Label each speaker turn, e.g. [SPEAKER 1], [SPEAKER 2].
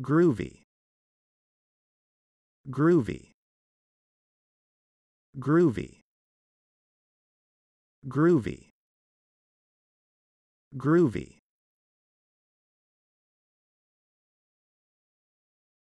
[SPEAKER 1] groovy groovy groovy groovy groovy